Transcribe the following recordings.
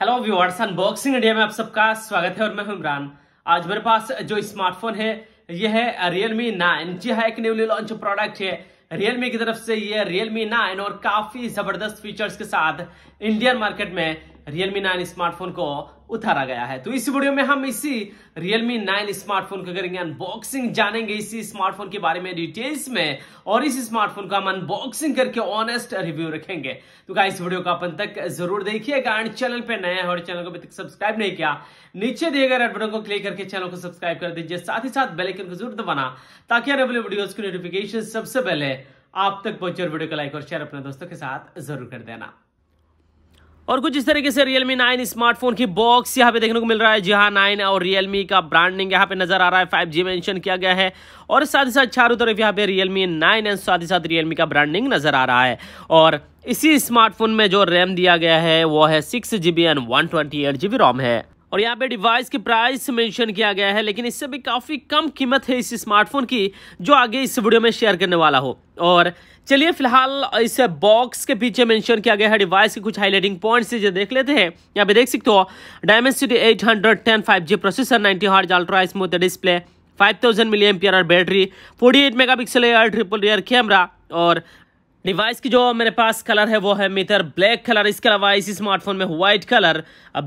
Hello viewers unboxing India में आप सबका स्वागत है और मैं हूं इमरान आज मेरे पास जो स्मार्टफोन है यह है रियलमी नाइन जी हाँ एक न्यूली लॉन्च प्रोडक्ट है रियलमी की तरफ से रियल रियलमी नाइन और काफी जबरदस्त फीचर्स के साथ इंडियन मार्केट में रियलमी नाइन स्मार्टफोन को उतारा गया है तो इस वीडियो में हम इसी Realme 9 स्मार्टफोन का करेंगे अनबॉक्सिंग जानेंगे इसी स्मार्टफोन के बारे में डिटेल्स में और इस स्मार्टफोन का हम अनबॉक्सिंग करके ऑनेस्ट रिव्यू रखेंगे तो क्या इस वीडियो को अपन तक जरूर देखिएगा एंड चैनल पे नया है और चैनल को अभी तक सब्सक्राइब नहीं किया नीचे दिए गए रेड बटन को क्लिक करके चैनल को सब्सक्राइब कर दीजिए साथ ही साथ बेलेकन को जरूर दबाना ताकि आने वाले वीडियोज की नोटिफिकेशन सबसे पहले आप तक पहुंचे वीडियो को लाइक और शेयर अपने दोस्तों के साथ जरूर कर देना और कुछ इस तरीके से Realme 9 स्मार्टफोन की बॉक्स यहाँ पे देखने को मिल रहा है जी हाँ नाइन और Realme का ब्रांडिंग यहाँ पे नजर आ रहा है 5G मेंशन किया गया है और साथ ही साथ चारों तरफ यहाँ पे Realme 9 एंड साथ ही साथ Realme का ब्रांडिंग नजर आ रहा है और इसी स्मार्टफोन में जो रैम दिया गया है वो है six G B and one twenty eight G B ROM है और यहाँ पे डिवाइस की प्राइस मेंशन किया गया है लेकिन इससे भी काफ़ी कम कीमत है इस स्मार्टफोन की जो आगे इस वीडियो में शेयर करने वाला हो और चलिए फिलहाल इस बॉक्स के पीछे मेंशन किया गया है डिवाइस के कुछ हाईलाइटिंग पॉइंट्स जो देख लेते हैं यहाँ पे देख सकते हो Dimensity five G processor ninety hertz ultra smooth display 5000 milli hour battery 48 megapixel air triple rear camera और डिवाइस की जो मेरे पास कलर है वो है मीटर ब्लैक कलर इसके अलावा इस स्मार्टफोन में वाइट कलर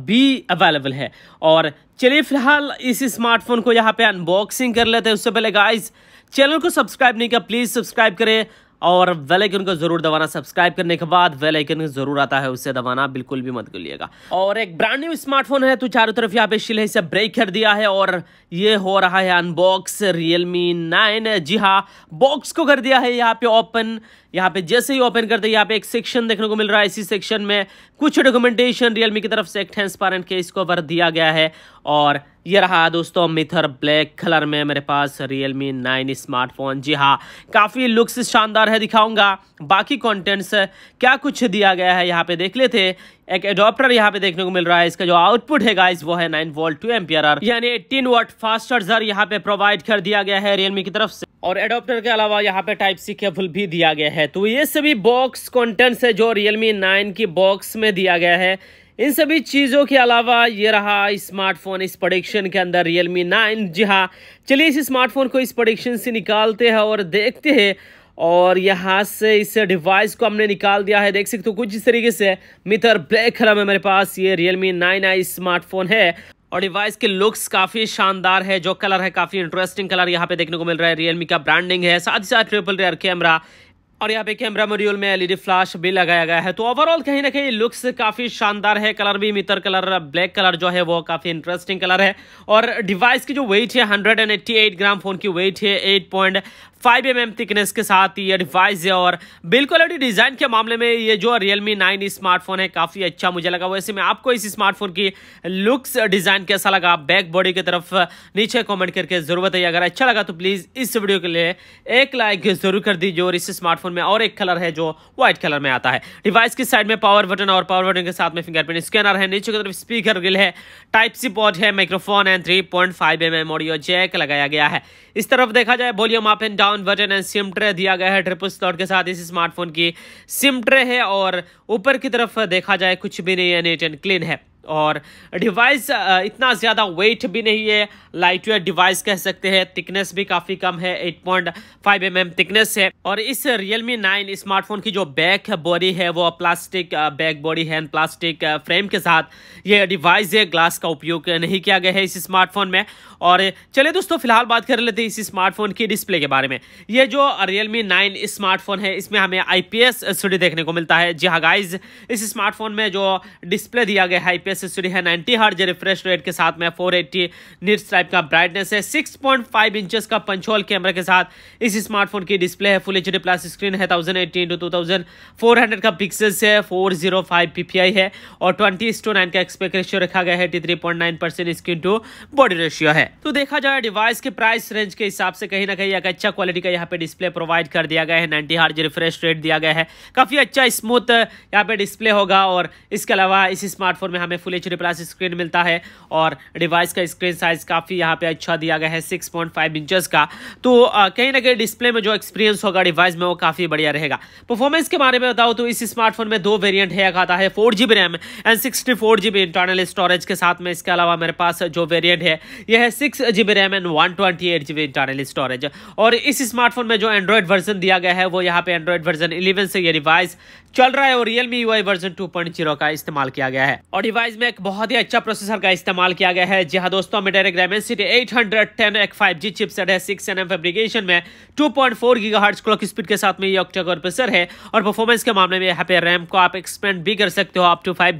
भी अवेलेबल है और चलिए फिलहाल इस स्मार्टफोन को यहाँ पे अनबॉक्सिंग कर लेते हैं उससे पहले गाइस चैनल को सब्सक्राइब नहीं किया प्लीज़ सब्सक्राइब करें और वेल आइकन को जरूर दबाना सब्सक्राइब करने के बाद वेल आइकन जरूर आता है उसे दबाना बिल्कुल भी मत करिएगा और एक ब्रांड न्यू स्मार्टफोन है तो चारों तरफ यहाँ पे शिले से ब्रेक कर दिया है और ये हो रहा है अनबॉक्स रियलमी नाइन जी हाँ बॉक्स को कर दिया है यहाँ पे ओपन यहाँ पे जैसे ही ओपन करते यहाँ पे एक सेक्शन देखने को मिल रहा है इसी सेक्शन में कुछ डॉक्यूमेंटेशन रियलमी की तरफ से एक ट्रांसपेरेंट केस कवर दिया गया है और ये रहा दोस्तों मिथर ब्लैक कलर में मेरे पास रियल मी नाइन स्मार्टफोन जी हाँ काफ़ी लुक्स शानदार है दिखाऊंगा बाकी कंटेंट्स क्या कुछ दिया गया है यहाँ पे देख लेते एक एडोप्टर यहाँ पे देखने को मिल रहा है इसका जो आउटपुट है गाइस वो है नाइन वोल्ट टू एम्पियर यानी एटीन वोल्ट फास्ट चार्जर यहाँ पे प्रोवाइड कर दिया गया है रियलमी की तरफ से और एडोप्टर के अलावा यहाँ पे टाइप सी केबल भी दिया गया है तो ये सभी बॉक्स कॉन्टेंट्स है जो रियलमी नाइन की बॉक्स में दिया गया है इन सभी चीज़ों के अलावा ये रहा स्मार्टफोन इस प्रोडिक्शन के अंदर रियलमी नाइन जी हाँ चलिए इस स्मार्टफोन को इस प्रोडिक्शन से निकालते हैं और देखते हैं और यहाँ से इस डिवाइस को हमने निकाल दिया है देख सकते हो कुछ इस तरीके से मित्र ब्लैक कलर में मेरे पास ये रियलमी नाइन आई स्मार्टफोन है और डिवाइस के लुक्स काफ़ी शानदार है जो कलर है काफ़ी इंटरेस्टिंग कलर यहाँ पे देखने को मिल रहा है रियलमी का ब्रांडिंग है साथ ही साथ ट्रिपल रेयर कैमरा और यहाँ पे कैमरा मॉड्यूल में एलईडी फ्लैश भी लगाया गया है तो ओवरऑल कहीं ना कहीं लुक्स काफी शानदार है कलर भी मित्र कलर ब्लैक कलर जो है वो काफी इंटरेस्टिंग कलर है और डिवाइस की जो वेट है 188 ग्राम फोन की वेट है 8. फाइव एम एम थिकनेस के साथ ये डिवाइस है और बिल्कुल अभी डिज़ाइन के मामले में ये जो रियलमी नाइन स्मार्टफोन है काफ़ी अच्छा मुझे लगा वैसे में आपको इस स्मार्टफोन की लुक्स डिज़ाइन कैसा लगा बैक बॉडी की तरफ नीचे कमेंट करके ज़रूर बताइए अगर अच्छा लगा तो प्लीज़ इस वीडियो के लिए एक लाइक ज़रूर कर दीजिए और इस स्मार्टफोन में और एक कलर है जो व्हाइट कलर में आता है डिवाइस की साइड में पावर बटन और पावर बटन के साथ में फिंगरप्रिंट स्कैनर है नीचे की तरफ स्पीकर गिल है टाइप सी पॉट है microphone and three point five M M audio jack लगाया गया है इस तरफ देखा जाए बोलियम आप एंड सत्तावन बटन एंड सिम ट्रे दिया गया है ट्रिपल स्लॉट के साथ इस स्मार्टफोन की सिम ट्रे है और ऊपर की तरफ देखा जाए कुछ भी नहीं है नीट एंड क्लीन है और डिवाइस इतना ज़्यादा वेट भी नहीं है लाइट वेयर डिवाइस कह सकते हैं थिकनेस भी काफ़ी कम है 8.5 पॉइंट mm थिकनेस है और इस मी 9 स्मार्टफोन की जो बैक बॉडी है वो प्लास्टिक बैक बॉडी है प्लास्टिक फ्रेम के साथ ये डिवाइस है ग्लास का उपयोग नहीं किया गया है इस स्मार्टफोन में और चलिए दोस्तों फिलहाल बात कर लेते हैं इस स्मार्टफोन की डिस्प्ले के बारे में ये जो मी नाइन स्मार्टफोन है इसमें हमें आई पी देखने को मिलता है जी हाँ गाइज इस स्मार्टफोन में जो डिस्प्ले दिया गया है आई एसेसरी है 90 हर्ज रिफ्रेश रेट के साथ में फोर एट्टी निट्स टाइप का ब्राइटनेस है सिक्स पॉइंट फाइव इंचज का पंचोल कैमरा के साथ इस स्मार्टफोन की डिस्प्ले है full H D plus screen है thousand eighty into two thousand four hundred का पिक्सल है four zero five P P I है और ट्वेंटी टू नाइन का एक्सपेक्ट रेशियो रखा गया है eighty three point nine percent screen to body ratio है तो देखा जाए डिवाइस के प्राइस रेंज के हिसाब से कहीं ना कहीं एक अच्छा क्वालिटी का यहाँ पे डिस्प्ले प्रोवाइड कर दिया गया है नाइन्टी हार्ज रिफ्रेश रेट दिया गया है काफ़ी अच्छा स्मूथ यहाँ पे डिस्प्ले होगा और इसके अलावा इस स्मार्टफोन में हमें हमें full H D plus screen मिलता है और डिवाइस का स्क्रीन साइज काफ़ी यहाँ पे अच्छा दिया गया है सिक्स पॉइंट फाइव इंचज का तो कहीं ना कहीं डिस्प्ले में जो एक्सपीरियंस होगा डिवाइस में वो काफ़ी बढ़िया रहेगा परफॉर्मेंस के बारे में बताओ तो इस स्मार्टफोन में दो वेरियंट है आता है four G B RAM and sixty four G B internal storage के साथ में इसके अलावा मेरे पास जो वेरियंट है यह है six G B RAM and one twenty eight G B internal storage और इस स्मार्टफोन में जो एंड्रॉयड वर्जन दिया गया है वो यहाँ पे एंड्रॉयड वर्जन इलेवन से ये डिवाइस चल रहा है और रियल मी यूआई वर्जन 2.0 का इस्तेमाल किया गया है और डिवाइस में एक बहुत ही अच्छा प्रोसेसर का इस्तेमाल किया गया है जहां दोस्तों में डायरेक्ट हंड्रेड टेन एक चिप सेट है एन एम फेब्रिकेशन में 2.4 गीगाहर्ट्ज क्लॉक स्पीड के साथ में ये प्रोसेसर है और परफॉर्मेंस के मामले में यहाँ पे रैम को आप एक्सपेंड भी कर सकते हो अप टू फाइव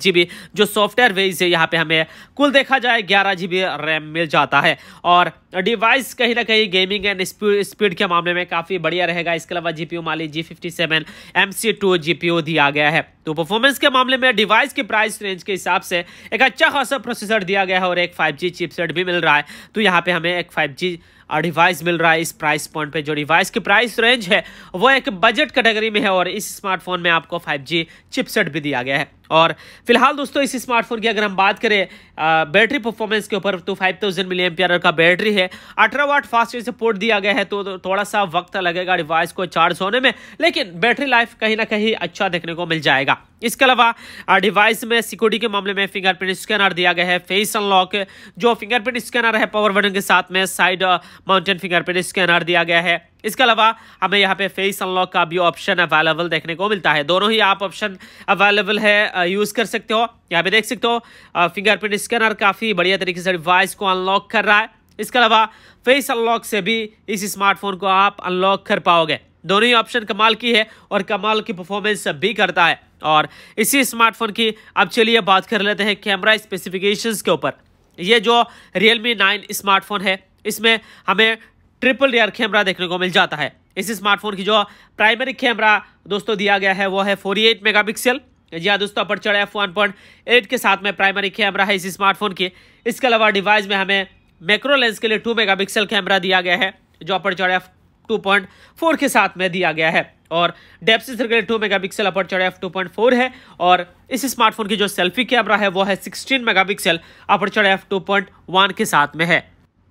जो सॉफ्टवेयर वेज है यहाँ पे हमें कुल देखा जाए ग्यारह रैम मिल जाता है और डिवाइस कहीं ना कहीं गेमिंग एंड स्पीड के मामले में काफी बढ़िया रहेगा इसके अलावा जीपीयू मान लीजिए G fifty seven M C two GPU दिया गया है तो परफॉर्मेंस के मामले में डिवाइस के प्राइस रेंज के हिसाब से एक अच्छा खासा प्रोसेसर दिया गया है और एक 5G चिपसेट भी मिल रहा है तो यहाँ पे हमें एक 5G और डिवाइस मिल रहा है इस प्राइस पॉइंट पे जो डिवाइस की प्राइस रेंज है वो एक बजट कैटेगरी में है और इस स्मार्टफोन में आपको 5G चिपसेट भी दिया गया है और फिलहाल दोस्तों इस स्मार्टफोन की अगर हम बात करें आ, बैटरी परफॉर्मेंस के ऊपर तो 5000 थाउजेंड मिली एम का बैटरी है अठारह वाट फास्ट सपोर्ट दिया गया है तो थोड़ा सा वक्त लगेगा डिवाइस को चार्ज होने में लेकिन बैटरी लाइफ कहीं ना कहीं अच्छा देखने को मिल जाएगा इसके अलावा डिवाइस में सिक्योरिटी के मामले में फिंगरप्रिंट स्कैनर दिया गया है फेस अनलॉक जो फिंगरप्रिंट स्कैनर है पावर बटन के साथ में साइड माउंटेन फिंगरप्रिंट स्कैनर दिया गया है इसके अलावा हमें यहाँ पे फेस अनलॉक का भी ऑप्शन अवेलेबल देखने को मिलता है दोनों ही आप ऑप्शन अवेलेबल है यूज़ कर सकते हो यहाँ पे देख सकते हो फिंगरप्रिंट स्कैनर काफ़ी बढ़िया तरीके से डिवाइस को अनलॉक कर रहा है इसके अलावा फेस अनलॉक से भी इस स्मार्टफोन को आप अनलॉक कर पाओगे दोनों ही ऑप्शन कमाल की है और कमाल की परफॉर्मेंस भी करता है और इसी स्मार्टफोन की अब चलिए बात कर लेते हैं कैमरा स्पेसिफिकेशन के ऊपर ये जो रियल मी नाइन स्मार्टफोन है इसमें हमें ट्रिपल रेयर कैमरा देखने को मिल जाता है इस स्मार्टफोन की जो प्राइमरी कैमरा दोस्तों दिया गया है वो है एट मेगा जी हाँ दोस्तों aperture F one point eight के साथ में प्राइमरी कैमरा है इस स्मार्टफोन की इसके अलावा डिवाइस में हमें मैक्रो लेंस के लिए टू पिक्सल कैमरा दिया गया है जो अपर चढ़ एफ 2.4 के साथ में दिया गया है और depth is two mega pixel aperture F two point four है और इस स्मार्टफोन की जो सेल्फी कैमरा है वो है sixteen mega pixel aperture F two point one के साथ में है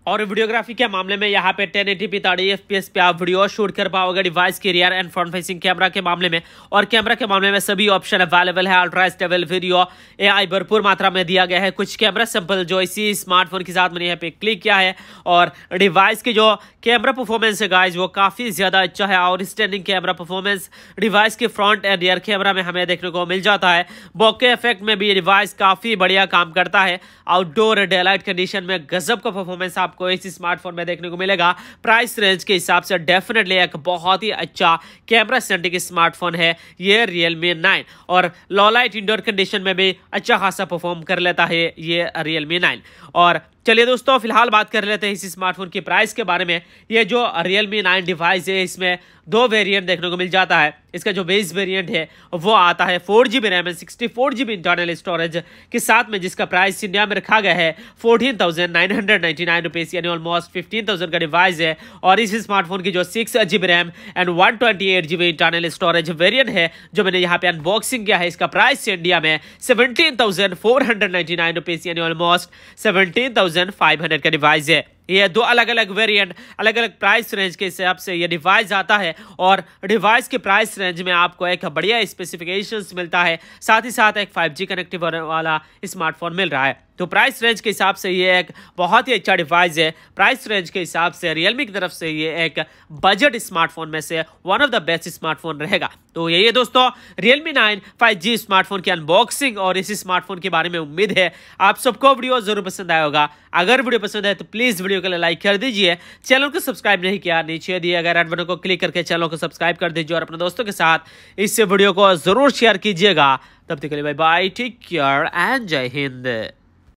और वीडियोग्राफी के मामले में यहाँ पे टेन एटी पी ताड़ी एफ पे आप वीडियो शूट कर पाओगे डिवाइस के rear and front facing camera के मामले में और कैमरा के मामले में सभी ऑप्शन अवेलेबल है अल्ट्रा स्टेबल वीडियो ए भरपूर मात्रा में दिया गया है कुछ कैमरा सैंपल जो इसी स्मार्टफोन के साथ मैंने यहाँ पे क्लिक किया है और डिवाइस की जो कैमरा परफॉर्मेंस है गाइज वो काफ़ी ज़्यादा अच्छा है और स्टैंडिंग कैमरा परफॉर्मेंस डिवाइस के फ्रंट एंड रियर कैमरा में हमें देखने को मिल जाता है बॉके इफेक्ट में भी डिवाइस काफ़ी बढ़िया काम करता है आउटडोर डेलाइट कंडीशन में गजब का परफॉर्मेंस आप आपको इस स्मार्टफोन में देखने को मिलेगा प्राइस रेंज के हिसाब से डेफिनेटली एक बहुत ही अच्छा कैमरा सेंटिक स्मार्टफोन है ये रियल मी नाइन और लॉलाइट इंडोर कंडीशन में भी अच्छा खासा परफॉर्म कर लेता है ये रियल मी नाइन और चलिए दोस्तों फिलहाल बात कर लेते हैं इस स्मार्टफोन की प्राइस के बारे में ये जो रियल मी नाइन डिवाइस है इसमें दो वेरिएंट देखने को मिल जाता है इसका जो बेस वेरिएंट है वो आता है four G B RAM sixty four G B internal storage के साथ में जिसका प्राइस इंडिया में रखा गया है fourteen thousand nine hundred ninety nine rupees यानी ऑलमोस्ट फिफ्टीन थाउजेंड का डिवाइस है और इस स्मार्टफोन की जो six G B RAM and one twenty eight G B internal storage variant है जो मैंने यहाँ पे अनबॉक्सिंग किया है इसका प्राइस इंडिया में seventeen thousand four hundred ninety nine rupees यानी almost seventeen thousand thousand five hundred का डिवाइस है ये दो अलग अलग वेरिएंट अलग अलग प्राइस रेंज के हिसाब से ये डिवाइस आता है और डिवाइस के प्राइस रेंज में आपको एक बढ़िया स्पेसिफिकेशन मिलता है साथ ही साथ एक 5G कनेक्टिव वाला स्मार्टफोन मिल रहा है तो प्राइस रेंज के हिसाब से ये एक बहुत ही अच्छा डिवाइस है प्राइस रेंज के हिसाब से रियलमी की तरफ से ये एक बजट स्मार्टफोन में से one of the best smartphone रहेगा तो यही है दोस्तों Realme nine five G smartphone की अनबॉक्सिंग और इस स्मार्टफोन के बारे में उम्मीद है आप सबको वीडियो जरूर पसंद आएगा होगा अगर वीडियो पसंद है तो प्लीज़ वीडियो वीडियो के लिए लाइक कर दीजिए चैनल को सब्सक्राइब नहीं किया नीचे दिए अगर एड बटन को क्लिक करके चैनल को सब्सक्राइब कर दीजिए और अपने दोस्तों के साथ इस वीडियो को जरूर शेयर कीजिएगा तब तक के लिए bye bye take care and जय हिंद